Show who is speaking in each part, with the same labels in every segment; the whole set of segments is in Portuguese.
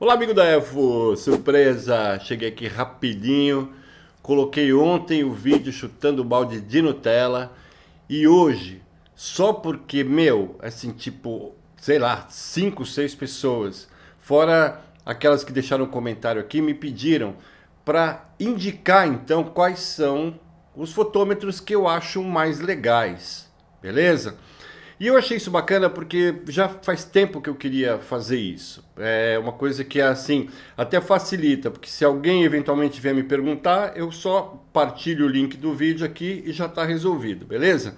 Speaker 1: Olá, amigo da Evo! Surpresa! Cheguei aqui rapidinho. Coloquei ontem o vídeo chutando o balde de Nutella. E hoje, só porque, meu, assim, tipo, sei lá, 5, 6 pessoas, fora aquelas que deixaram um comentário aqui, me pediram para indicar então quais são os fotômetros que eu acho mais legais. Beleza? E eu achei isso bacana porque já faz tempo que eu queria fazer isso. É uma coisa que, assim, até facilita, porque se alguém eventualmente vier me perguntar, eu só partilho o link do vídeo aqui e já está resolvido, beleza?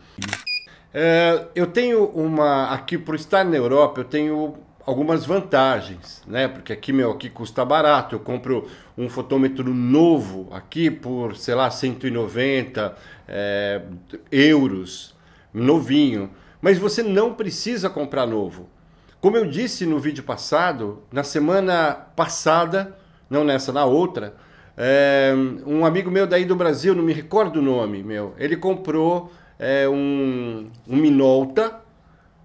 Speaker 1: É, eu tenho uma. Aqui, por estar na Europa, eu tenho algumas vantagens, né? Porque aqui, meu, aqui custa barato. Eu compro um fotômetro novo aqui por, sei lá, 190 é, euros, novinho. Mas você não precisa comprar novo. Como eu disse no vídeo passado, na semana passada, não nessa, na outra, é, um amigo meu daí do Brasil, não me recordo o nome, meu, ele comprou é, um, um Minolta,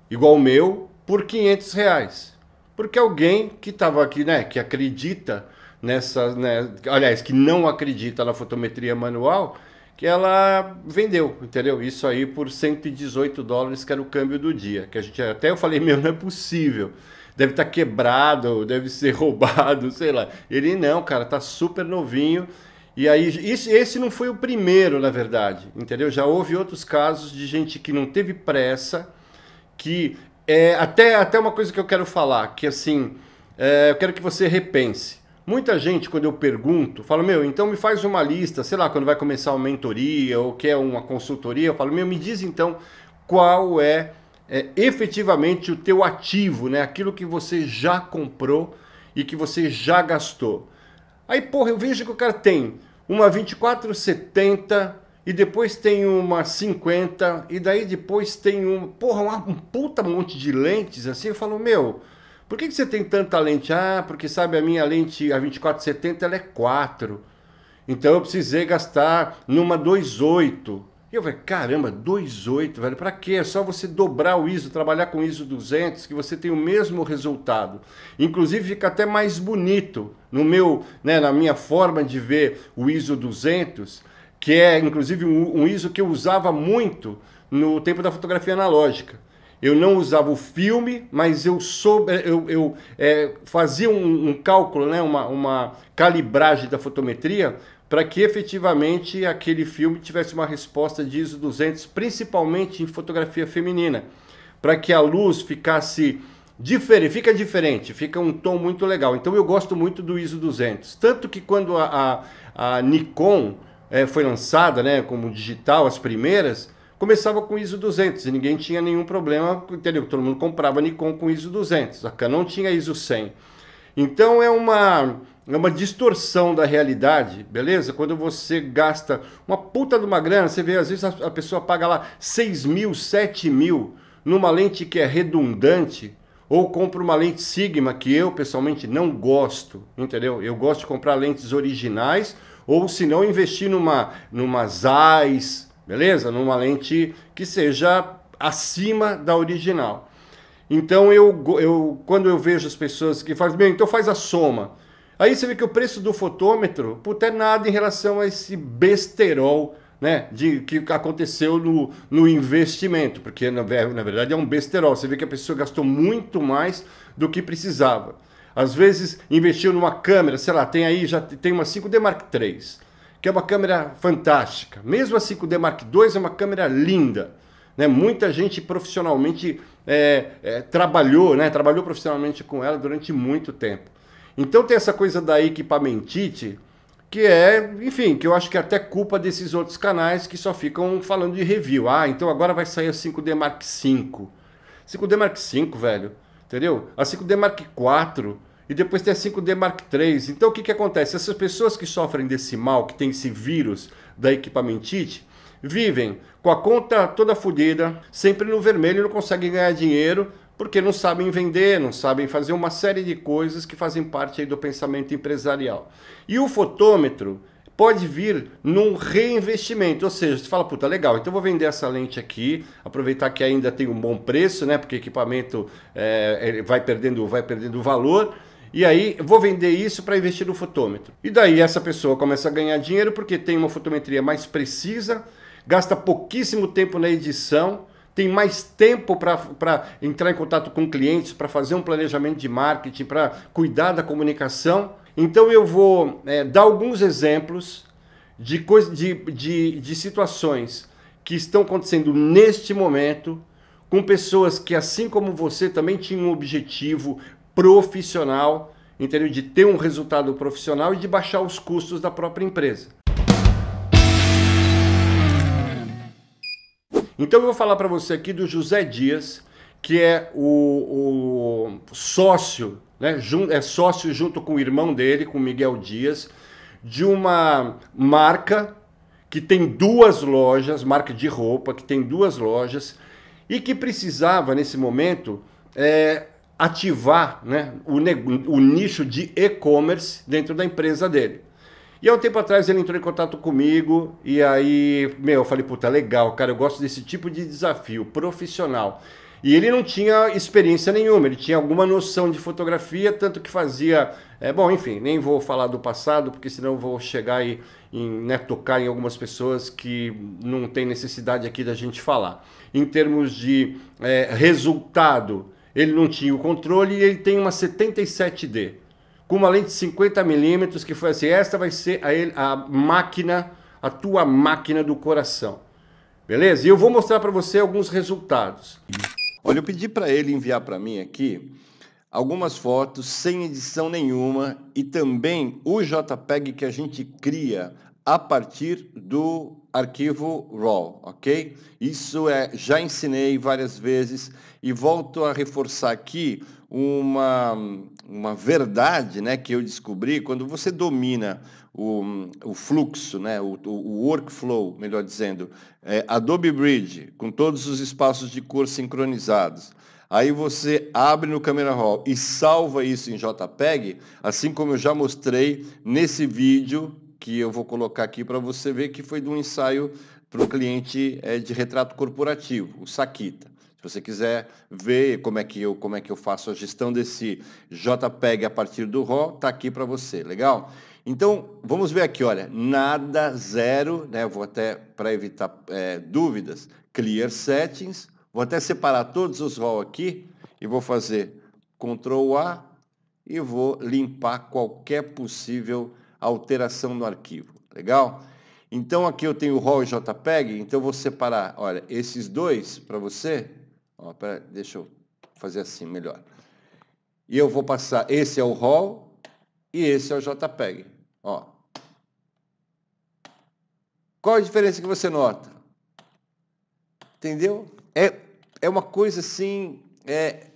Speaker 1: igual o meu, por 500 reais. Porque alguém que estava aqui, né, que acredita nessa, né, aliás, que não acredita na fotometria manual, que ela vendeu, entendeu? Isso aí por 118 dólares, que era o câmbio do dia. Que a gente até eu falei, meu, não é possível. Deve estar tá quebrado, deve ser roubado, sei lá. Ele não, cara, tá super novinho. E aí, esse, esse não foi o primeiro, na verdade, entendeu? Já houve outros casos de gente que não teve pressa, que é até, até uma coisa que eu quero falar, que assim, é, eu quero que você repense Muita gente, quando eu pergunto, fala: Meu, então me faz uma lista, sei lá, quando vai começar uma mentoria ou quer uma consultoria, eu falo: Meu, me diz então qual é, é efetivamente o teu ativo, né? aquilo que você já comprou e que você já gastou. Aí, porra, eu vejo que o cara tem uma 2470 e depois tem uma 50 e daí depois tem um, porra, um puta monte de lentes assim, eu falo, meu, por que, que você tem tanta lente? Ah, porque sabe, a minha lente, a 2470, ela é 4. Então eu precisei gastar numa 2.8. E eu falei, caramba, 2.8, velho, para quê? É só você dobrar o ISO, trabalhar com ISO 200, que você tem o mesmo resultado. Inclusive fica até mais bonito no meu, né, na minha forma de ver o ISO 200, que é inclusive um, um ISO que eu usava muito no tempo da fotografia analógica eu não usava o filme, mas eu, soube, eh, eu, eu é, fazia um, um, cálculo, né, uma, uma calibragem da fotometria para que efetivamente aquele filme tivesse uma resposta de ISO 200, principalmente em fotografia feminina, para que a luz ficasse diferente, fica diferente, fica um tom muito legal. Então eu gosto muito do ISO 200, tanto que quando a, a, a Nikon é, foi lançada, né, como digital, as primeiras, começava com ISO 200 e ninguém tinha nenhum problema, entendeu? Todo mundo comprava Nikon com ISO 200, a Canon tinha ISO 100. Então é uma é uma distorção da realidade, beleza? Quando você gasta uma puta de uma grana, você vê às vezes a, a pessoa paga lá 6 mil, 7 mil numa lente que é redundante, ou compra uma lente Sigma, que eu pessoalmente não gosto, entendeu? Eu gosto de comprar lentes originais, ou se não investir numa, numa Zeiss, beleza? Numa lente que seja acima da original. Então eu, eu quando eu vejo as pessoas que fazem, bem, então faz a soma. Aí você vê que o preço do fotômetro, puta, é nada em relação a esse besterol, né, de que aconteceu no, no investimento, porque na, na verdade é um besterol. Você vê que a pessoa gastou muito mais do que precisava. Às vezes investiu numa câmera, sei lá, tem aí já tem uma 5D Mark III que é uma câmera fantástica. Mesmo a 5D Mark II é uma câmera linda. Né? Muita gente profissionalmente é, é, trabalhou, né? trabalhou profissionalmente com ela durante muito tempo. Então tem essa coisa da equipamentite, que é, enfim, que eu acho que é até culpa desses outros canais que só ficam falando de review. Ah, então agora vai sair a 5D Mark V. 5D Mark V, velho, entendeu? A 5D Mark IV e depois tem a 5D Mark III. Então o que, que acontece? Essas pessoas que sofrem desse mal, que tem esse vírus da equipamentite, vivem com a conta toda fodida, sempre no vermelho, não conseguem ganhar dinheiro porque não sabem vender, não sabem fazer uma série de coisas que fazem parte do pensamento empresarial. E o fotômetro pode vir num reinvestimento, ou seja, você fala, puta, legal, então vou vender essa lente aqui, aproveitar que ainda tem um bom preço, né, porque equipamento é, vai perdendo vai perdendo valor, e aí, vou vender isso para investir no fotômetro. E daí essa pessoa começa a ganhar dinheiro porque tem uma fotometria mais precisa, gasta pouquíssimo tempo na edição, tem mais tempo para entrar em contato com clientes, para fazer um planejamento de marketing, para cuidar da comunicação. Então eu vou é, dar alguns exemplos de, de, de, de situações que estão acontecendo neste momento com pessoas que, assim como você, também tinham um objetivo, profissional, entendeu? De ter um resultado profissional e de baixar os custos da própria empresa. Então eu vou falar para você aqui do José Dias, que é o, o sócio, né? é sócio junto com o irmão dele, com Miguel Dias, de uma marca que tem duas lojas, marca de roupa, que tem duas lojas, e que precisava, nesse momento, é, ativar né, o, o nicho de e-commerce dentro da empresa dele. E há um tempo atrás ele entrou em contato comigo e aí, meu, eu falei, puta, legal, cara, eu gosto desse tipo de desafio profissional. E ele não tinha experiência nenhuma, ele tinha alguma noção de fotografia, tanto que fazia. É, bom, enfim, nem vou falar do passado, porque senão vou chegar aí em, né, tocar em algumas pessoas que não tem necessidade aqui da gente falar. Em termos de é, resultado, ele não tinha o controle e ele tem uma 77D com uma lente 50 milímetros que foi assim, esta vai ser a, a máquina, a tua máquina do coração. Beleza? E eu vou mostrar para você alguns resultados. Olha, eu pedi para ele enviar para mim aqui algumas fotos sem edição nenhuma e também o JPEG que a gente cria a partir do arquivo RAW, ok? Isso é, já ensinei várias vezes e volto a reforçar aqui uma, uma verdade né, que eu descobri quando você domina o, o fluxo, né, o, o workflow, melhor dizendo, é Adobe Bridge, com todos os espaços de cor sincronizados. Aí você abre no Camera Raw e salva isso em JPEG, assim como eu já mostrei nesse vídeo que eu vou colocar aqui para você ver que foi de um ensaio para o cliente é, de retrato corporativo, o Saquita. Se você quiser ver como é que eu, como é que eu faço a gestão desse JPEG a partir do RAW, está aqui para você, legal? Então, vamos ver aqui, olha, nada, zero, né? Vou até, para evitar é, dúvidas, Clear Settings, vou até separar todos os RAW aqui e vou fazer Ctrl A e vou limpar qualquer possível alteração no arquivo, legal? Então aqui eu tenho o RAW e JPEG, então vou separar, olha, esses dois para você, Ó, pera, deixa eu fazer assim melhor. E eu vou passar, esse é o RAW e esse é o JPEG. Ó. Qual a diferença que você nota? Entendeu? É, é uma coisa assim, é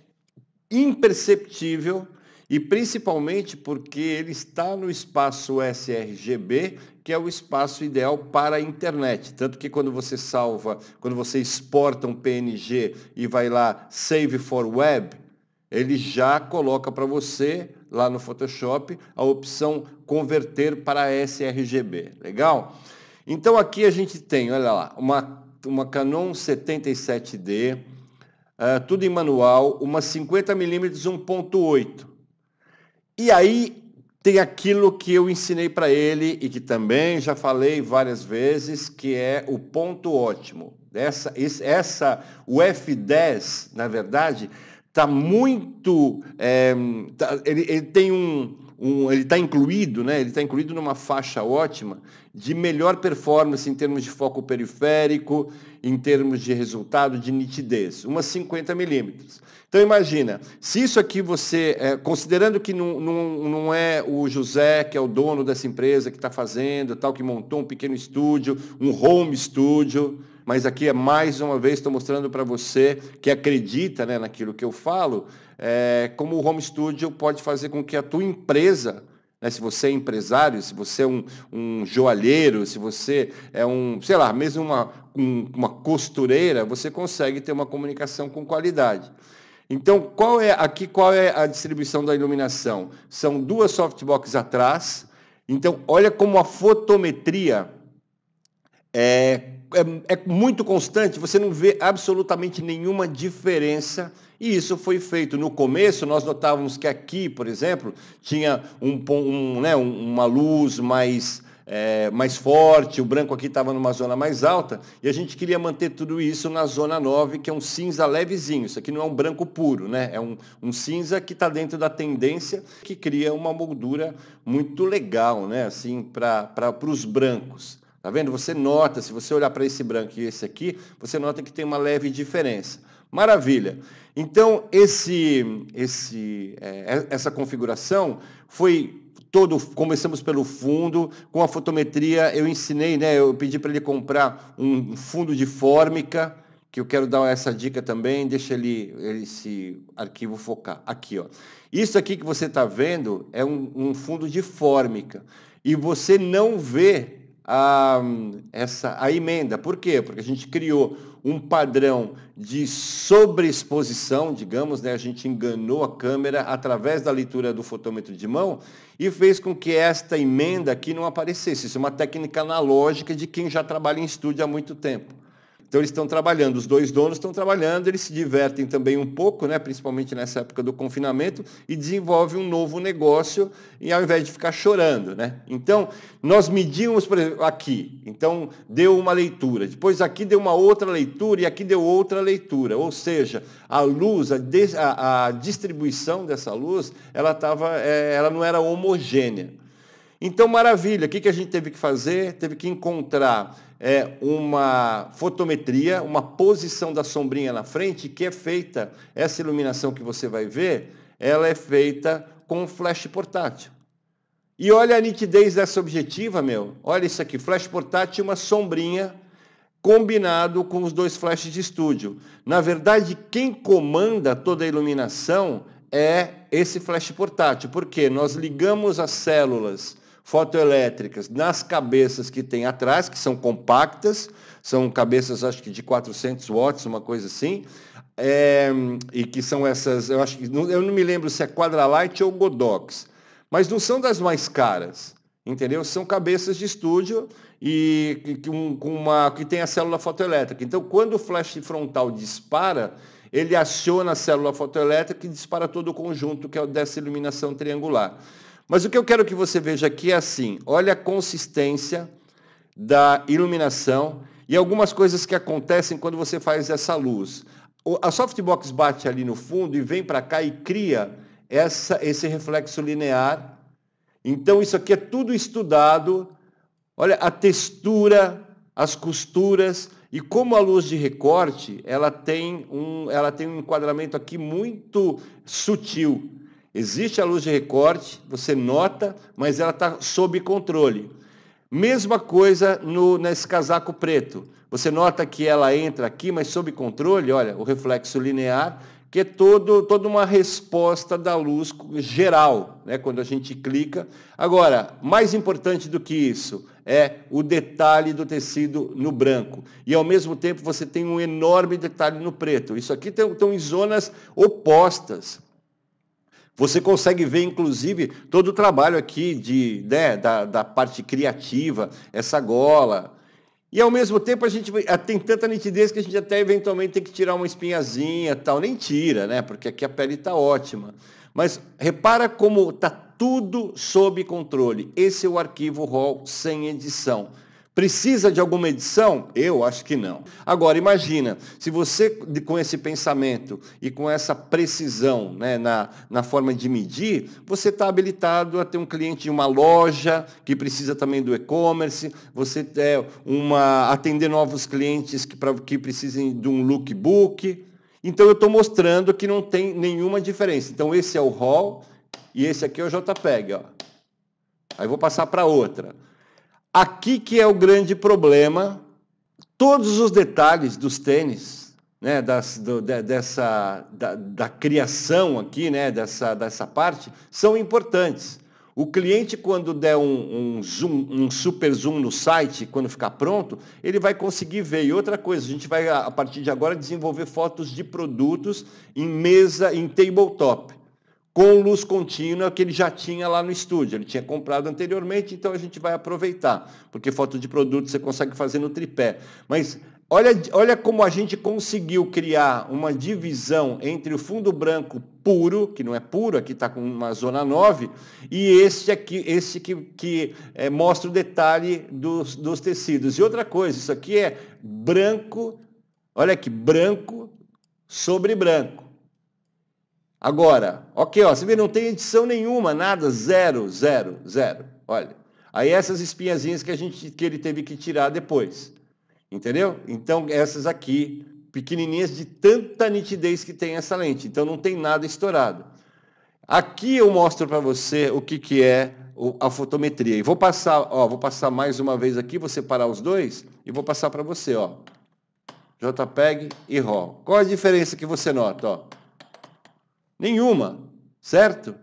Speaker 1: imperceptível e principalmente porque ele está no espaço sRGB que é o espaço ideal para a internet. Tanto que quando você salva, quando você exporta um PNG e vai lá Save for Web, ele já coloca para você lá no Photoshop a opção converter para sRGB. Legal? Então aqui a gente tem, olha lá, uma, uma Canon 77D, uh, eh, tudo em manual, uma 50mm 1.8. E aí tem aquilo que eu ensinei para ele e que também já falei várias vezes, que é o ponto ótimo. Essa, essa o F10, na verdade, está muito. É, tá, ele, ele tem um, um, ele está incluído, né? Ele está incluído numa faixa ótima de melhor performance em termos de foco periférico, em termos de resultado, de nitidez, umas 50 milímetros. Então imagina, se isso aqui você, é, considerando que não, não, não é o José que é o dono dessa empresa que está fazendo, tal, que montou um pequeno estúdio, um home estúdio, mas aqui é mais uma vez estou mostrando para você que acredita né, naquilo que eu falo, é, como o home studio pode fazer com que a tua empresa né, se você é empresário, se você é um, um, joalheiro, se você é um, sei lá, mesmo uma, um, uma costureira, você consegue ter uma comunicação com qualidade. Então, qual é aqui qual é a distribuição da iluminação? São duas softboxes atrás. Então, olha como a fotometria é é, é muito constante, você não vê absolutamente nenhuma diferença e isso foi feito. No começo, nós notávamos que aqui, por exemplo, tinha um, um, né, uma luz mais, é, mais forte, o branco aqui estava numa zona mais alta, e a gente queria manter tudo isso na zona 9, que é um cinza levezinho. Isso aqui não é um branco puro, né? é um, um cinza que está dentro da tendência, que cria uma moldura muito legal né? assim, para os brancos. Tá vendo? Você nota, se você olhar para esse branco e esse aqui, você nota que tem uma leve diferença. Maravilha. Então, esse, esse, é, é essa configuração foi todo começamos pelo fundo com a fotometria eu ensinei né eu pedi para ele comprar um fundo de fórmica que eu quero dar essa dica também deixa ele esse arquivo focar aqui ó isso aqui que você está vendo é um, um fundo de fórmica e você não vê a, essa, a emenda. Por quê? Porque a gente criou um padrão de sobreexposição, digamos, né? a gente enganou a câmera através da leitura do fotômetro de mão e fez com que esta emenda aqui não aparecesse. Isso é uma técnica analógica de quem já trabalha em estúdio há muito tempo. Então eles estão trabalhando, os dois donos estão trabalhando, eles se divertem também um pouco, né, principalmente nessa época do confinamento, e desenvolve um novo negócio, e ao invés de ficar chorando. Né? Então, nós medimos por exemplo, aqui, então deu uma leitura, depois aqui deu uma outra leitura e aqui deu outra leitura. Ou seja, a luz, a, a, distribuição dessa luz, ela, tava, é, ela não era homogênea. Então, maravilha, o que a gente teve que fazer? Teve que encontrar é, uma fotometria, uma posição da sombrinha na frente, que é feita, essa iluminação que você vai ver, ela é feita com um flash portátil. E olha a nitidez dessa objetiva, meu. Olha isso aqui, flash portátil e uma sombrinha combinado com os dois flashes de estúdio. Na verdade, quem comanda toda a iluminação é esse flash portátil, porque nós ligamos as células fotoelétricas nas cabeças que tem atrás, que são compactas, são cabeças acho que de 400 watts, uma coisa assim, é, e que são essas, eu acho que, eu não me lembro se é Quadralite ou Godox, mas não são das mais caras, entendeu? São cabeças de estúdio e que, um, com uma, que tem a célula fotoelétrica. Então, quando o flash frontal dispara, ele aciona a célula fotoelétrica e dispara todo o conjunto que é dessa iluminação triangular. Mas o que eu quero que você veja aqui é assim: olha a consistência da iluminação e algumas coisas que acontecem quando você faz essa luz. A softbox bate ali no fundo e vem para cá e cria essa, esse reflexo linear. Então, isso aqui é tudo estudado. Olha a textura, as costuras e como a luz de recorte ela tem um, ela tem um enquadramento aqui muito sutil. Existe a luz de recorte, você nota, mas ela está sob controle. Mesma coisa no, nesse casaco preto. Você nota que ela entra aqui, mas sob controle, olha, o reflexo linear, que é todo, toda uma resposta da luz geral, né, quando a gente clica. Agora, mais importante do que isso é o detalhe do tecido no branco. E ao mesmo tempo você tem um enorme detalhe no preto. Isso aqui estão em zonas opostas. Você consegue ver, inclusive, todo o trabalho aqui de, né, da, da parte criativa, essa gola. E ao mesmo tempo a gente ah, tem tanta nitidez que a gente até eventualmente tem que tirar uma espinhazinha tal. Nem tira, né? Porque aqui a pele está ótima. Mas repara como está tudo sob controle. Esse é o arquivo RAW sem edição. Precisa de alguma edição? Eu acho que não. Agora, imagina, se você, com esse pensamento e com essa precisão né, na, na forma de medir, você está habilitado a ter um cliente de uma loja que precisa também do e-commerce, você é uma, atender novos clientes que, pra, que precisem de um lookbook. Então, eu estou mostrando que não tem nenhuma diferença. Então, esse é o RAW e esse aqui é o JPEG. Ó. Aí, vou passar para outra. Aqui que é o grande problema. Todos os detalhes dos tênis, né, das, do, de, dessa, da, da, criação aqui, né, dessa, dessa parte, são importantes. O cliente, quando der um, um, zoom, um super zoom no site, quando ficar pronto, ele vai conseguir ver. E outra coisa, a gente vai, a partir de agora, desenvolver fotos de produtos em mesa, em tabletop com luz contínua que ele já tinha lá no estúdio. Ele tinha comprado anteriormente, então a gente vai aproveitar, porque foto de produto você consegue fazer no tripé. Mas olha, olha como a gente conseguiu criar uma divisão entre o fundo branco puro, que não é puro, aqui está com uma zona 9, e esse aqui, esse que, que é, mostra o detalhe dos, dos tecidos. E outra coisa, isso aqui é branco, olha aqui, branco sobre branco. Agora, ok, ó, você vê, não tem edição nenhuma, nada, zero, zero, zero. Olha, aí essas espinhazinhas que, a gente, que ele teve que tirar depois, entendeu? Então, essas aqui, pequenininhas de tanta nitidez que tem essa lente, então não tem nada estourado. Aqui eu mostro para você o que, que é a fotometria. E vou passar, ó, vou passar mais uma vez aqui, vou separar os dois e vou passar para você, ó. JPEG e RAW. Qual a diferença que você nota, ó? Nenhuma, certo?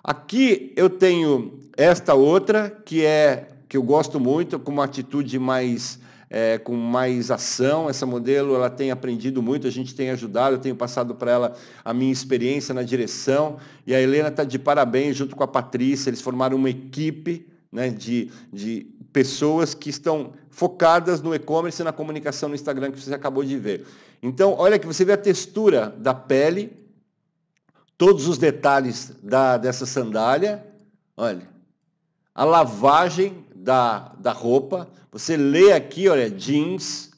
Speaker 1: Aqui eu tenho esta outra que é que eu gosto muito, com uma atitude mais é, com mais ação. Essa modelo ela tem aprendido muito, a gente tem ajudado, eu tenho passado para ela a minha experiência na direção. E a Helena está de parabéns junto com a Patrícia, eles formaram uma equipe né, de, de pessoas que estão focadas no e-commerce e na comunicação no Instagram que você acabou de ver. Então, olha que você vê a textura da pele todos os detalhes da, dessa sandália. Olha, a lavagem da, da roupa. Você lê aqui, olha, jeans,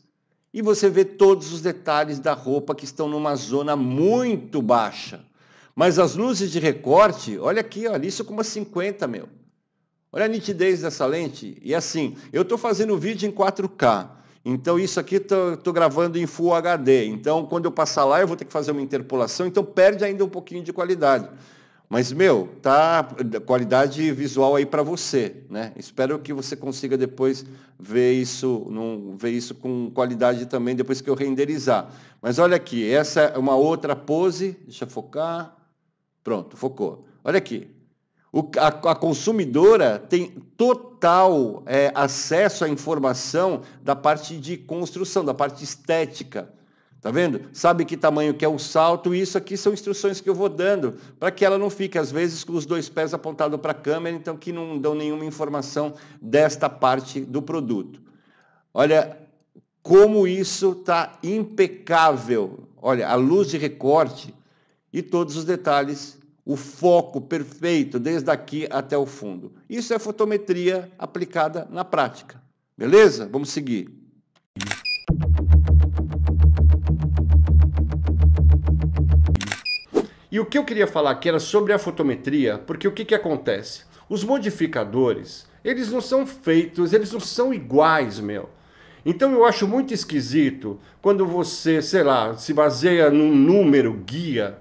Speaker 1: e você vê todos os detalhes da roupa que estão numa zona muito baixa. Mas as luzes de recorte, olha aqui, olha, isso com uma 50, meu. Olha a nitidez dessa lente. E assim, eu estou fazendo o vídeo em 4K. Então, isso aqui estou gravando em Full HD. Então, quando eu passar lá, eu vou ter que fazer uma interpolação. Então, perde ainda um pouquinho de qualidade. Mas, meu, tá qualidade visual aí para você, né? Espero que você consiga depois ver isso, num, ver isso com qualidade também depois que eu renderizar. Mas olha aqui, essa é uma outra pose, deixa eu focar. Pronto, focou. Olha aqui, o, a, a, consumidora tem total é, acesso à informação da parte de construção, da parte estética. Tá vendo? Sabe que tamanho que é o salto, isso aqui são instruções que eu vou dando, para que ela não fique, às vezes, com os dois pés apontados para a câmera, então que não dão nenhuma informação desta parte do produto. Olha como isso está impecável. Olha, a luz de recorte e todos os detalhes o foco perfeito desde aqui até o fundo. Isso é fotometria aplicada na prática. Beleza? Vamos seguir. E o que eu queria falar aqui era sobre a fotometria, porque o que, que acontece? Os modificadores, eles não são feitos, eles não são iguais, meu. Então eu acho muito esquisito quando você, sei lá, se baseia num número guia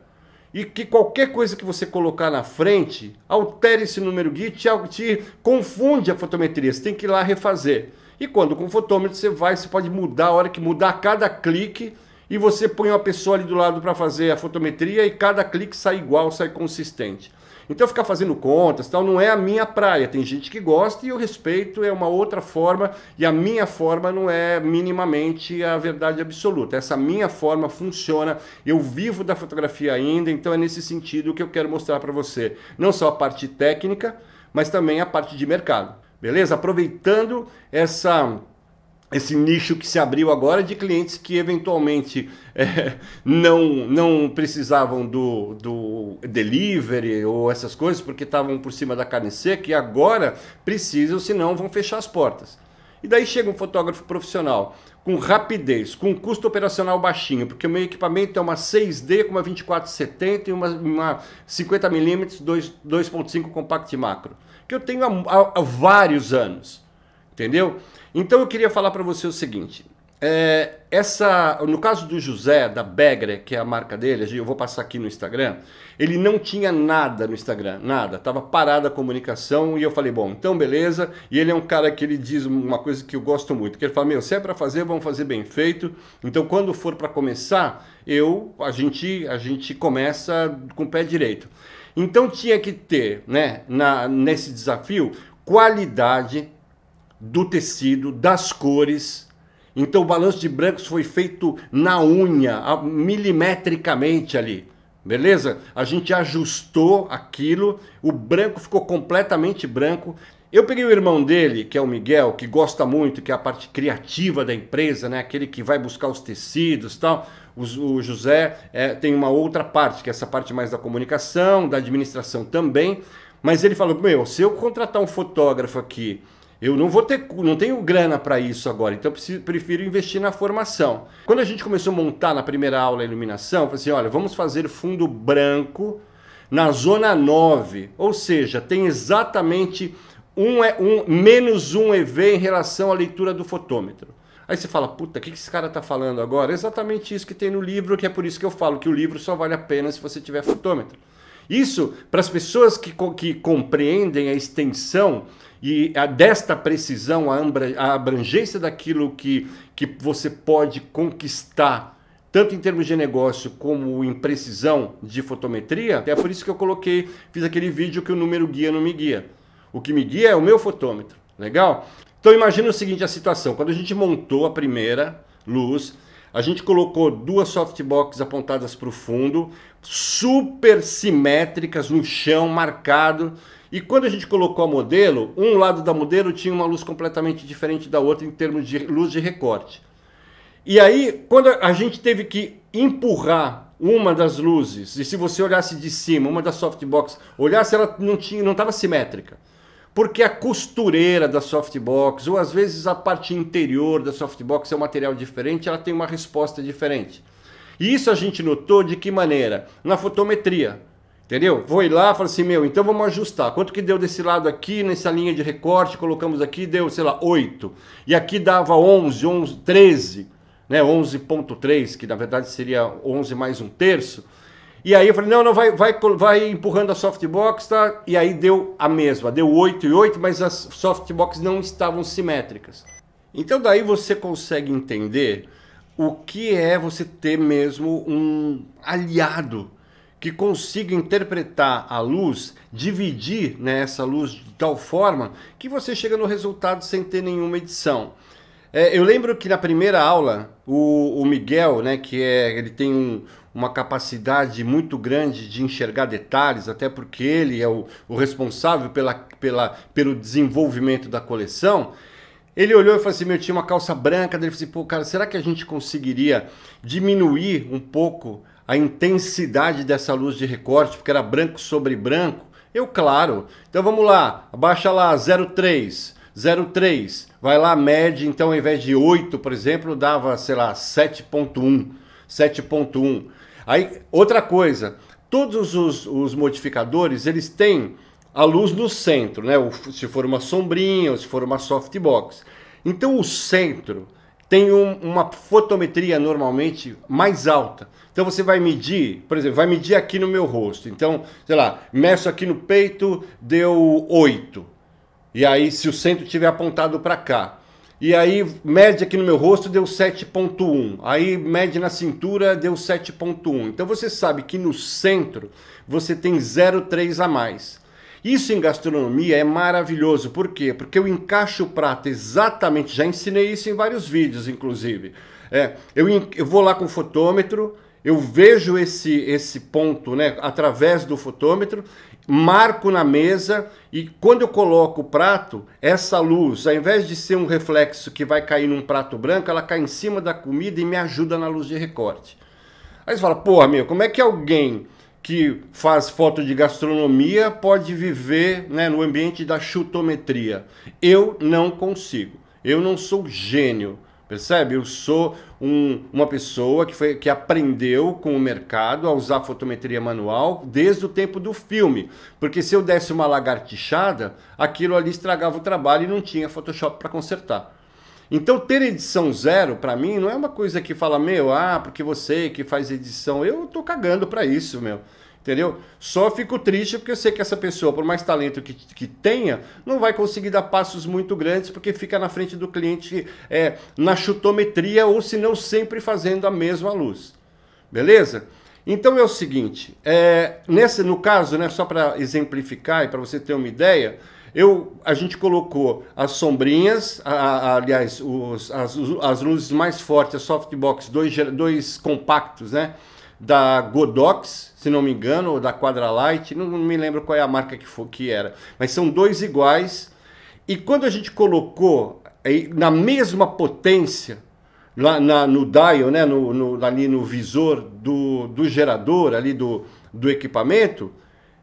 Speaker 1: e que qualquer coisa que você colocar na frente altere esse número GIT, e te confunde a fotometria, você tem que ir lá refazer. E quando com o fotômetro você vai, você pode mudar a hora que mudar cada clique e você põe uma pessoa ali do lado para fazer a fotometria e cada clique sai igual, sai consistente. Então ficar fazendo contas, tal, não é a minha praia. Tem gente que gosta e o respeito é uma outra forma e a minha forma não é minimamente a verdade absoluta. Essa minha forma funciona. Eu vivo da fotografia ainda, então é nesse sentido que eu quero mostrar para você, não só a parte técnica, mas também a parte de mercado. Beleza? Aproveitando essa esse nicho que se abriu agora de clientes que eventualmente é, não, não precisavam do, do delivery ou essas coisas porque estavam por cima da carne seca e agora precisam, senão vão fechar as portas. E daí chega um fotógrafo profissional com rapidez, com custo operacional baixinho, porque o meu equipamento é uma 6D com uma 2470 e uma, uma 50mm 2.5 compact macro, que eu tenho há, há, há vários anos, entendeu? Então eu queria falar para você o seguinte. É, essa, no caso do José, da Begre, que é a marca dele, eu vou passar aqui no Instagram, ele não tinha nada no Instagram, nada, tava parada a comunicação e eu falei, bom, então beleza, e ele é um cara que ele diz uma coisa que eu gosto muito, que ele fala, meu, se é para fazer, vamos fazer bem feito, então quando for para começar, eu, a gente, a gente começa com o pé direito. Então tinha que ter, né, na, nesse desafio, qualidade, do tecido, das cores. Então o balanço de brancos foi feito na unha, milimetricamente ali. Beleza? A gente ajustou aquilo, o branco ficou completamente branco. Eu peguei o irmão dele, que é o Miguel, que gosta muito, que é a parte criativa da empresa, né? Aquele que vai buscar os tecidos, tal. O, o José é, tem uma outra parte, que é essa parte mais da comunicação, da administração também. Mas ele falou: meu, se eu contratar um fotógrafo aqui eu não vou ter, não tenho grana para isso agora, então preciso, prefiro investir na formação. Quando a gente começou a montar na primeira aula a iluminação, eu falei assim, olha, vamos fazer fundo branco na zona 9, ou seja, tem exatamente um, é, um menos um EV em relação à leitura do fotômetro. Aí você fala, puta, o que, que esse cara tá falando agora? É exatamente isso que tem no livro, que é por isso que eu falo que o livro só vale a pena se você tiver fotômetro. Isso, para as pessoas que, que compreendem a extensão e a, desta precisão, a, abrangência daquilo que, que você pode conquistar, tanto em termos de negócio como em precisão de fotometria, é por isso que eu coloquei, fiz aquele vídeo que o número guia não me guia. O que me guia é o meu fotômetro, legal? Então imagina o seguinte a situação, quando a gente montou a primeira luz, a gente colocou duas softbox apontadas para o fundo, super simétricas no chão, marcado, e quando a gente colocou a modelo, um lado da modelo tinha uma luz completamente diferente da outra em termos de luz de recorte. E aí, quando a gente teve que empurrar uma das luzes, e se você olhasse de cima, uma das softbox, olhasse, ela não tinha, não estava simétrica. Porque a costureira da softbox, ou às vezes a parte interior da softbox é um material diferente, ela tem uma resposta diferente. E isso a gente notou de que maneira? Na fotometria. Entendeu? Vou lá e falo assim, meu, então vamos ajustar. Quanto que deu desse lado aqui, nessa linha de recorte, colocamos aqui, deu, sei lá, 8. E aqui dava 11, 11 13, né? 11.3, que na verdade seria 11 mais um terço. E aí eu falei, não, não, vai, vai, vai empurrando a softbox, tá? E aí deu a mesma, deu 8 e 8, mas as softbox não estavam simétricas. Então daí você consegue entender o que é você ter mesmo um aliado, que consiga interpretar a luz, dividir né, essa luz de tal forma que você chega no resultado sem ter nenhuma edição. É, eu lembro que na primeira aula o, o Miguel, né, que é, ele tem um, uma capacidade muito grande de enxergar detalhes, até porque ele é o, o responsável pela, pela, pelo desenvolvimento da coleção. Ele olhou e falou assim: Meu, tinha uma calça branca. Daí ele falou assim: Pô, cara, será que a gente conseguiria diminuir um pouco a intensidade dessa luz de recorte, porque era branco sobre branco, eu claro. Então vamos lá, abaixa lá 03, 03, vai lá, mede, então ao invés de 8, por exemplo, dava, sei lá, 7.1, 7.1. Aí, outra coisa, todos os, os modificadores, eles têm a luz no centro, né? Se for uma sombrinha, ou se for uma softbox. Então o centro tem um, uma fotometria normalmente mais alta. Então você vai medir, por exemplo, vai medir aqui no meu rosto. Então, sei lá, meço aqui no peito, deu 8. E aí, se o centro estiver apontado para cá. E aí, mede aqui no meu rosto, deu 7,1. Aí, mede na cintura, deu 7,1. Então, você sabe que no centro você tem 0,3 a mais. Isso em gastronomia é maravilhoso, por quê? Porque eu encaixo o prato exatamente, já ensinei isso em vários vídeos, inclusive. É, eu, eu vou lá com o fotômetro, eu vejo esse, esse ponto né, através do fotômetro, marco na mesa e quando eu coloco o prato, essa luz, ao invés de ser um reflexo que vai cair num prato branco, ela cai em cima da comida e me ajuda na luz de recorte. Aí você fala, porra, meu, como é que alguém que faz foto de gastronomia pode viver né, no ambiente da chutometria. Eu não consigo. Eu não sou gênio, percebe? Eu sou um, uma pessoa que, foi, que aprendeu com o mercado a usar fotometria manual desde o tempo do filme. Porque se eu desse uma lagartixada, aquilo ali estragava o trabalho e não tinha Photoshop para consertar. Então ter edição zero para mim não é uma coisa que fala meu, ah, porque você que faz edição, eu tô cagando para isso, meu. Entendeu? Só fico triste porque eu sei que essa pessoa, por mais talento que, que tenha, não vai conseguir dar passos muito grandes porque fica na frente do cliente é, na chutometria ou se não sempre fazendo a mesma luz. Beleza? Então é o seguinte, é, nesse, no caso, né, só para exemplificar e para você ter uma ideia, eu, a gente colocou as sombrinhas, a, a, aliás, os, as, as, luzes mais fortes, a softbox, dois, dois compactos, né? Da Godox, se não me engano, ou da Quadralight, não, não me lembro qual é a marca que, foi que era. Mas são dois iguais. E quando a gente colocou na mesma potência, lá na, no dial, né? No, no, ali no visor do, do gerador, ali do, do equipamento,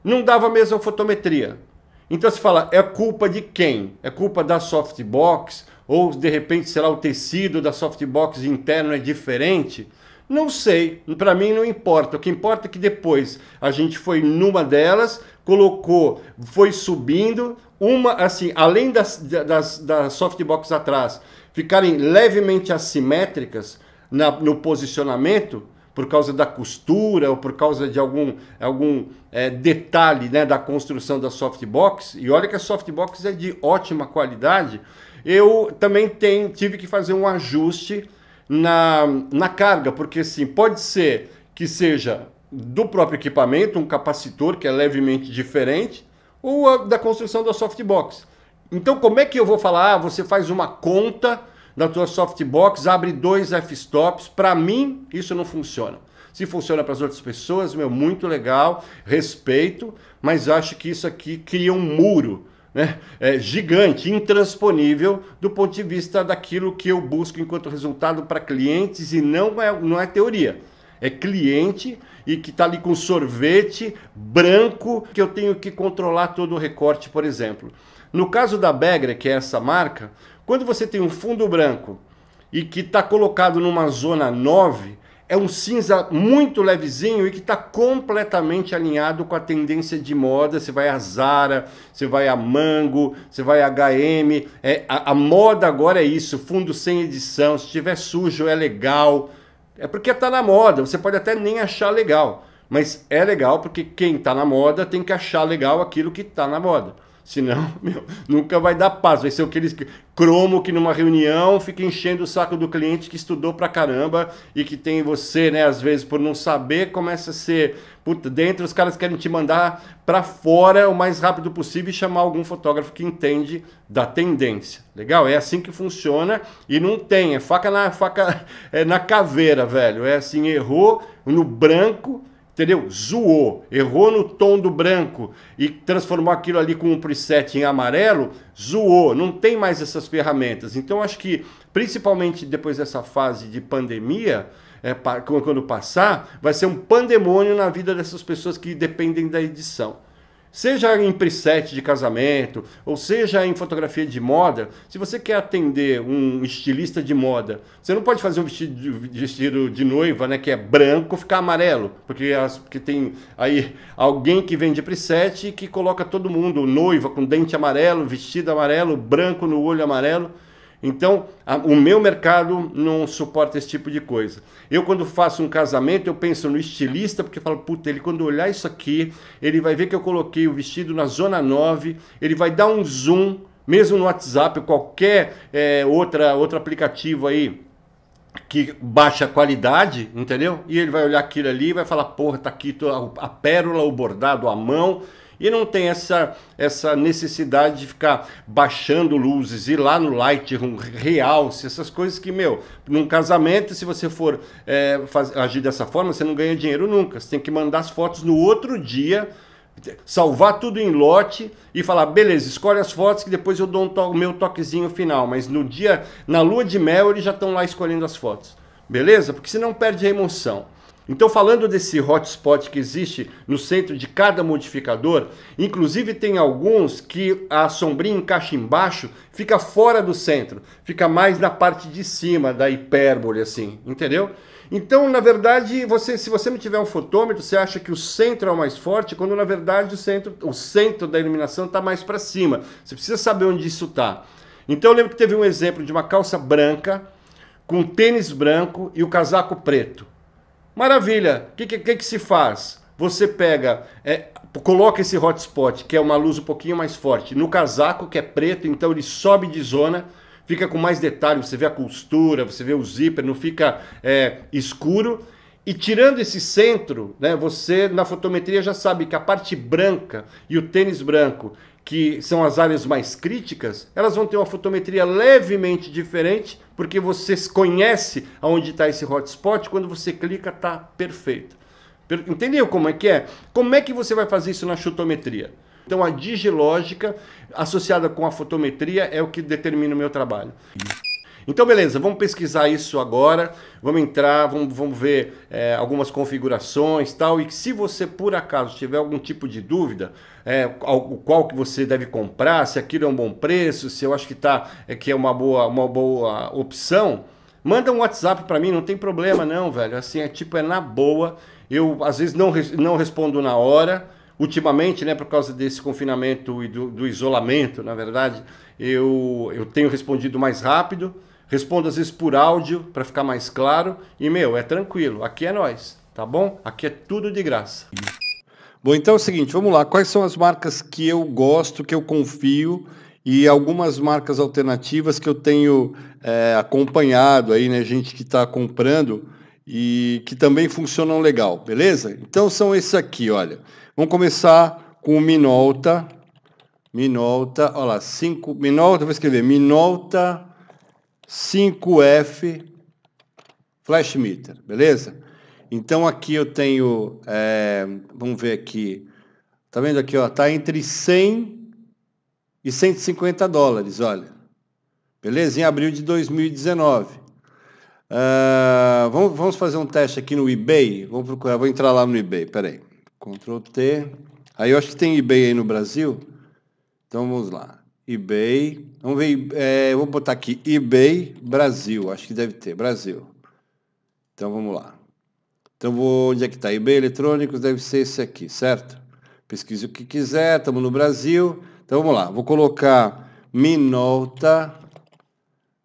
Speaker 1: não dava a mesma fotometria então se fala, é culpa de quem? É culpa da softbox? Ou de repente, sei lá, o tecido da softbox interno é diferente? Não sei, para mim não importa. O que importa é que depois a gente foi numa delas, colocou, foi subindo, uma assim, além das, das, das softbox atrás ficarem levemente assimétricas na, no posicionamento, por causa da costura ou por causa de algum, algum é, detalhe né, da construção da softbox, e olha que a softbox é de ótima qualidade, eu também tem, tive que fazer um ajuste na, na carga, porque assim, pode ser que seja do próprio equipamento, um capacitor que é levemente diferente, ou a, da construção da softbox. Então, como é que eu vou falar? Ah, você faz uma conta na tua softbox, abre dois f-stops. Para mim, isso não funciona. Se funciona para as outras pessoas, meu, muito legal, respeito, mas acho que isso aqui cria um muro né? é, gigante, intransponível do ponto de vista daquilo que eu busco enquanto resultado para clientes e não é, não é teoria. É cliente e que está ali com sorvete branco que eu tenho que controlar todo o recorte, por exemplo. No caso da Begra, que é essa marca, quando você tem um fundo branco e que está colocado numa zona 9, é um cinza muito levezinho e que está completamente alinhado com a tendência de moda. Você vai a Zara, você vai a Mango, você vai a HM. É, a, a moda agora é isso: fundo sem edição. Se estiver sujo, é legal. É porque está na moda. Você pode até nem achar legal, mas é legal porque quem está na moda tem que achar legal aquilo que está na moda. Senão, meu, nunca vai dar paz. Vai ser aqueles cromo que numa reunião fica enchendo o saco do cliente que estudou pra caramba e que tem você, né, às vezes por não saber, começa a ser, puta, dentro os caras querem te mandar pra fora o mais rápido possível e chamar algum fotógrafo que entende da tendência. Legal? É assim que funciona e não tem, é faca na faca é na caveira, velho. É assim, errou no branco entendeu? Zoou, errou no tom do branco e transformou aquilo ali com um preset em amarelo, zoou, não tem mais essas ferramentas. Então acho que principalmente depois dessa fase de pandemia, é, quando passar, vai ser um pandemônio na vida dessas pessoas que dependem da edição seja em preset de casamento, ou seja em fotografia de moda, se você quer atender um estilista de moda, você não pode fazer um vestido de, vestido de noiva, né, que é branco, ficar amarelo, porque, as, porque tem aí alguém que vende preset que coloca todo mundo noiva com dente amarelo, vestido amarelo, branco no olho amarelo. Então, a, o meu mercado não suporta esse tipo de coisa. Eu, quando faço um casamento, eu penso no estilista, porque eu falo, puta, ele quando olhar isso aqui, ele vai ver que eu coloquei o vestido na zona 9, ele vai dar um zoom, mesmo no WhatsApp, qualquer é, outra, outro aplicativo aí que baixa qualidade, entendeu? E ele vai olhar aquilo ali e vai falar, porra, tá aqui a pérola, o bordado, a mão e não tem essa, essa necessidade de ficar baixando luzes, ir lá no Lightroom, realce, essas coisas que, meu, num casamento, se você for é, faz, agir dessa forma, você não ganha dinheiro nunca. Você tem que mandar as fotos no outro dia, salvar tudo em lote e falar, beleza, escolhe as fotos que depois eu dou um to meu toquezinho final. Mas no dia, na lua de mel, eles já estão lá escolhendo as fotos. Beleza? Porque senão perde a emoção. Então, falando desse hotspot que existe no centro de cada modificador, inclusive tem alguns que a sombrinha encaixa embaixo, fica fora do centro, fica mais na parte de cima da hipérbole, assim, entendeu? Então, na verdade, você, se você não tiver um fotômetro, você acha que o centro é o mais forte, quando na verdade o centro, o centro da iluminação está mais para cima. Você precisa saber onde isso está. Então, eu lembro que teve um exemplo de uma calça branca, com tênis branco e o casaco preto. Maravilha. O que, que, que, se faz? Você pega, é, coloca esse hotspot, que é uma luz um pouquinho mais forte, no casaco, que é preto, então ele sobe de zona, fica com mais detalhe, você vê a costura, você vê o zíper, não fica é, escuro. E tirando esse centro, né, você na fotometria já sabe que a parte branca e o tênis branco, que são as áreas mais críticas, elas vão ter uma fotometria levemente diferente porque você conhece aonde está esse hotspot, quando você clica está perfeito. Entendeu como é que é? Como é que você vai fazer isso na chutometria? Então a digilógica associada com a fotometria é o que determina o meu trabalho. Então, beleza, vamos pesquisar isso agora, vamos entrar, vamos, vamos ver é, algumas configurações tal, e se você por acaso tiver algum tipo de dúvida, é, o qual que você deve comprar, se aquilo é um bom preço, se eu acho que, tá, é, que é uma boa, uma boa opção, manda um WhatsApp para mim, não tem problema não, velho. Assim, é tipo, é na boa. Eu, às vezes, não, não respondo na hora. Ultimamente, né, por causa desse confinamento e do, do isolamento, na verdade, eu, eu tenho respondido mais rápido. Respondo às vezes por áudio para ficar mais claro. E meu, é tranquilo. Aqui é nós, tá bom? Aqui é tudo de graça. Bom, então é o seguinte, vamos lá. Quais são as marcas que eu gosto, que eu confio e algumas marcas alternativas que eu tenho é, acompanhado aí, né? Gente que está comprando e que também funcionam legal, beleza? Então são esses aqui, olha. Vamos começar com o Minolta. Minolta, olha lá, 5. Minolta, vou escrever Minolta 5F Flash Meter, beleza? Então aqui eu tenho, é, vamos ver aqui, tá vendo aqui, ó, tá entre 100 e 150 dólares, olha. Beleza? Em abril de 2019. Uh, ah, vamos, vamos fazer um teste aqui no eBay. Vamos procurar, vou entrar lá no eBay, peraí. Ctrl T. Aí eu acho que tem eBay aí no Brasil. Então vamos lá. eBay. Vamos ver, é, vou botar aqui eBay Brasil. Acho que deve ter, Brasil. Então vamos lá. Então vou, onde é que está? eBay eletrônicos deve ser esse aqui, certo? Pesquise o que quiser, estamos no Brasil. Então vamos lá, vou colocar Minolta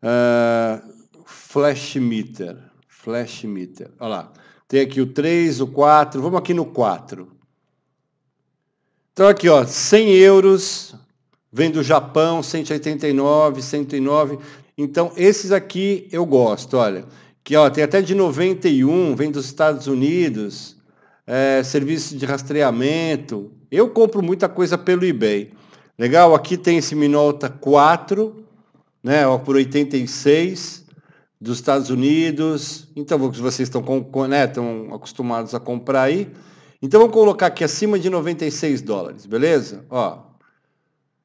Speaker 1: uh, Flash Meter. Flash Meter, olha lá. Tem aqui o 3, o 4, vamos aqui no 4. Então aqui, ó, 100 euros, vem do Japão, 189, 109. Então esses aqui eu gosto, olha. olha que ó, tem até de 91, vem dos Estados Unidos, é, serviço de rastreamento. Eu compro muita coisa pelo eBay. Legal, aqui tem esse Minolta 4, né, ó, por 86, dos Estados Unidos. Então, vocês estão né, tão acostumados a comprar aí. Então, vamos colocar aqui acima de 96 dólares, beleza? Ó,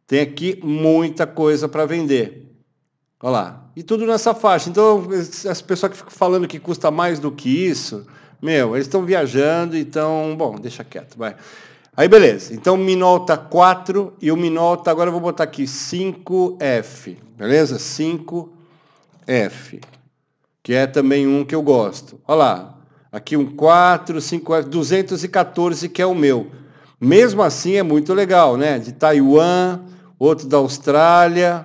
Speaker 1: tem aqui muita coisa para vender. Olha lá. E tudo nessa faixa. Então, as pessoas que ficam falando que custa mais do que isso, meu, eles estão viajando, então, bom, deixa quieto, vai. Aí, beleza. Então, minolta 4 e o minolta agora eu vou botar aqui 5F, beleza? 5F, que é também um que eu gosto. Olha lá. Aqui um 4, 5F, 214, que é o meu. Mesmo assim, é muito legal, né? De Taiwan, outro da Austrália.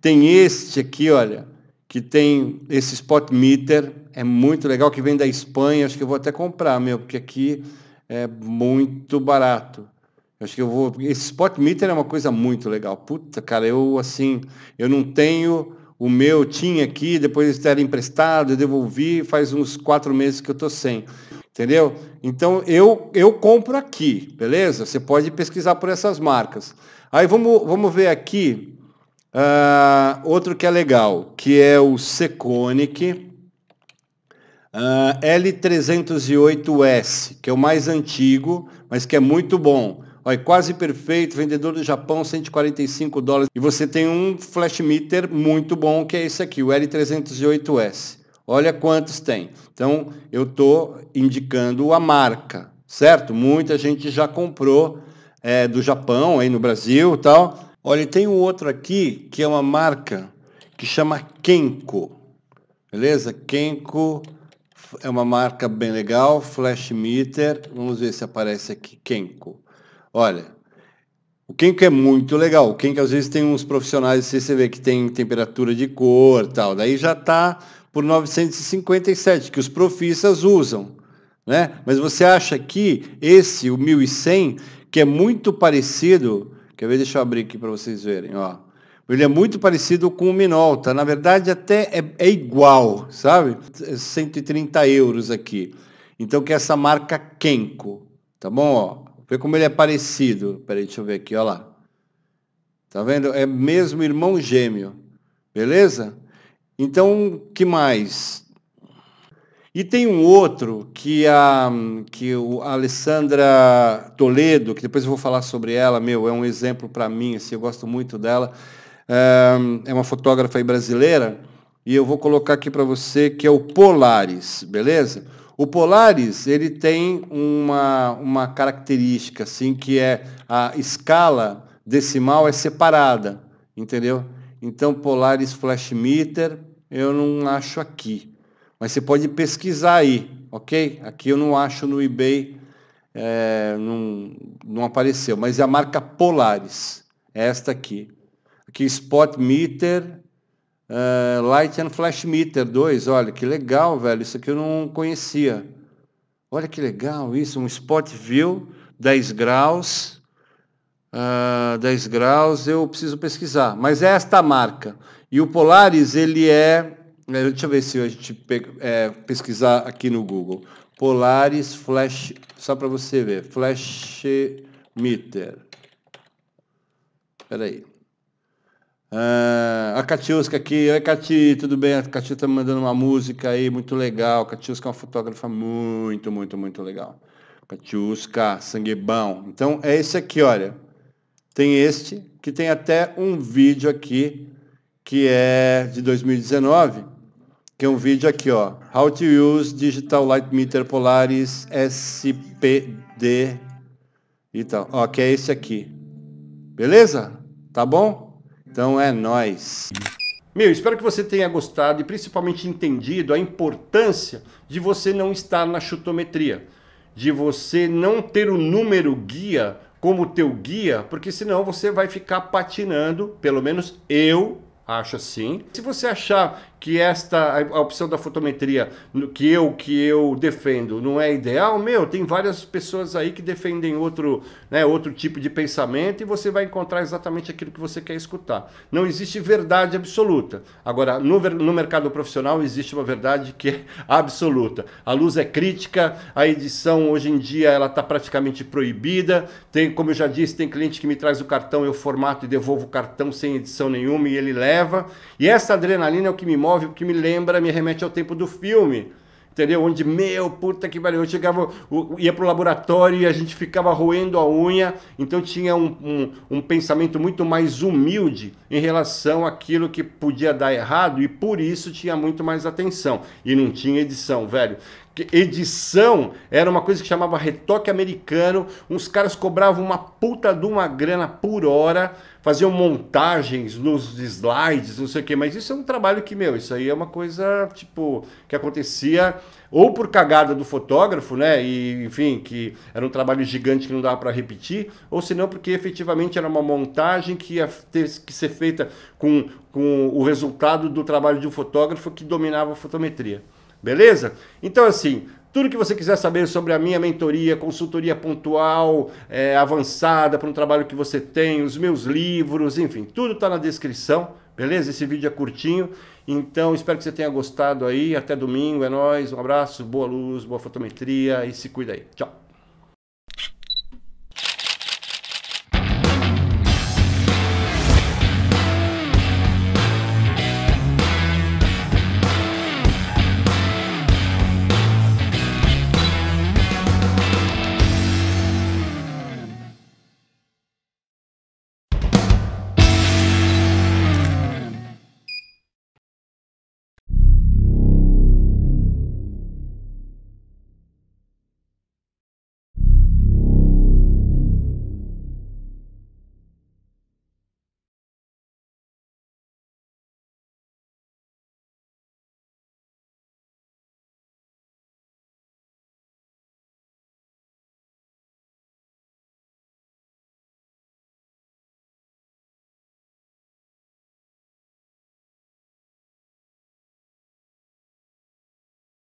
Speaker 1: Tem este aqui, olha, que tem esse spot meter, é muito legal, que vem da Espanha, acho que eu vou até comprar, meu, porque aqui é muito barato. Acho que eu vou. Esse spot meter é uma coisa muito legal. Puta, cara, eu assim, eu não tenho. O meu tinha aqui, depois eles tiveram emprestado, eu devolvi, faz uns quatro meses que eu tô sem. Entendeu? Então eu, eu compro aqui, beleza? Você pode pesquisar por essas marcas. Aí vamos, vamos ver aqui Uh, outro que é legal, que é o Seconic uh, ah, L308S, que é o mais antigo, mas que é muito bom. Olha, é quase perfeito, vendedor do Japão, 145 dólares. E você tem um flash meter muito bom, que é esse aqui, o L308S. Olha quantos tem. Então, eu estou indicando a marca, certo? Muita gente já comprou é, do Japão, aí no Brasil tal Olha, tem um outro aqui que é uma marca que chama Kenko. Beleza? Kenko é uma marca bem legal, flash meter. Vamos ver se aparece aqui Kenko. Olha, o Kenko é muito legal. O Kenko às vezes tem uns profissionais você vê que tem temperatura de cor, tal. Daí já está por 957 que os profissas usam, né? Mas você acha que esse o 1100 que é muito parecido Quer ver? Deixa eu abrir aqui para vocês verem, ó. Ele é muito parecido com o Minolta, na verdade até é, é igual, sabe? 130 euros aqui. Então que é essa marca Kenko, tá bom? Ó, vê como ele é parecido. Peraí, deixa eu ver aqui, ó lá. Tá vendo? É mesmo irmão gêmeo, beleza? Então, que mais? E tem um outro que a, que o Alessandra Toledo, que depois eu vou falar sobre ela, meu, é um exemplo para mim, assim, eu gosto muito dela. Eh, é uma fotógrafa brasileira, e eu vou colocar aqui para você que é o Polaris, beleza? O Polaris, ele tem uma, uma característica, assim, que é a escala decimal é separada, entendeu? Então, Polaris Flash Meter, eu não acho aqui. Mas você pode pesquisar aí, ok? Aqui eu não acho no eBay, é, não, não apareceu. Mas é a marca Polaris, é esta aqui. Aqui Spot Meter, uh, Light and Flash Meter 2. Olha, que legal, velho. Isso aqui eu não conhecia. Olha que legal isso, um Spot View, 10 graus. Uh, é, 10 graus, eu preciso pesquisar. Mas é esta marca. E o Polaris, ele é Deixa eu ver se a gente é, pesquisar aqui no Google. Polaris Flash, só para você ver, Flash Meter. Espera aí. Ah, a Katiuska aqui. Oi, Cati, tudo bem? A Cati tá me mandando uma música aí, muito legal. A Katiuska é uma fotógrafa muito, muito, muito legal. Katiuska, sanguebão. Então, é esse aqui, olha. Tem este, que tem até um vídeo aqui, que é de 2019 que é um vídeo aqui, ó. How to use digital light meter Polaris SPD e então, tal. Ó, que é esse aqui. Beleza? Tá bom? Então é nós. Meu, espero que você tenha gostado e principalmente entendido a importância de você não estar na chutometria, de você não ter o número guia como teu guia, porque senão você vai ficar patinando, pelo menos eu acho assim. Se você achar que esta a opção da fotometria que eu que eu defendo não é ideal meu tem várias pessoas aí que defendem outro né, outro tipo de pensamento e você vai encontrar exatamente aquilo que você quer escutar não existe verdade absoluta agora no, no mercado profissional existe uma verdade que é absoluta a luz é crítica a edição hoje em dia ela está praticamente proibida tem como eu já disse tem cliente que me traz o cartão eu formato e devolvo o cartão sem edição nenhuma e ele leva e essa adrenalina é o que me mostra imóvel que me lembra, me remete ao tempo do filme. Entendeu? Onde, meu, puta que pariu, eu chegava, ia pro laboratório e a gente ficava roendo a unha, então tinha um, um, um pensamento muito mais humilde em relação àquilo que podia dar errado e por isso tinha muito mais atenção. E não tinha edição, velho edição era uma coisa que chamava retoque americano. Uns caras cobravam uma puta de uma grana por hora, faziam montagens nos slides, não sei o que, mas isso é um trabalho que, meu, isso aí é uma coisa, tipo, que acontecia ou por cagada do fotógrafo, né? E, enfim, que era um trabalho gigante que não dava para repetir, ou senão porque efetivamente era uma montagem que ia ter que ser feita com, com o resultado do trabalho de um fotógrafo que dominava a fotometria. Beleza? Então, assim, tudo que você quiser saber sobre a minha mentoria, consultoria pontual, é, avançada para um trabalho que você tem, os meus livros, enfim, tudo está na descrição, beleza? Esse vídeo é curtinho, então espero que você tenha gostado aí. Até domingo, é nóis, um abraço, boa luz, boa fotometria e se cuida aí. Tchau!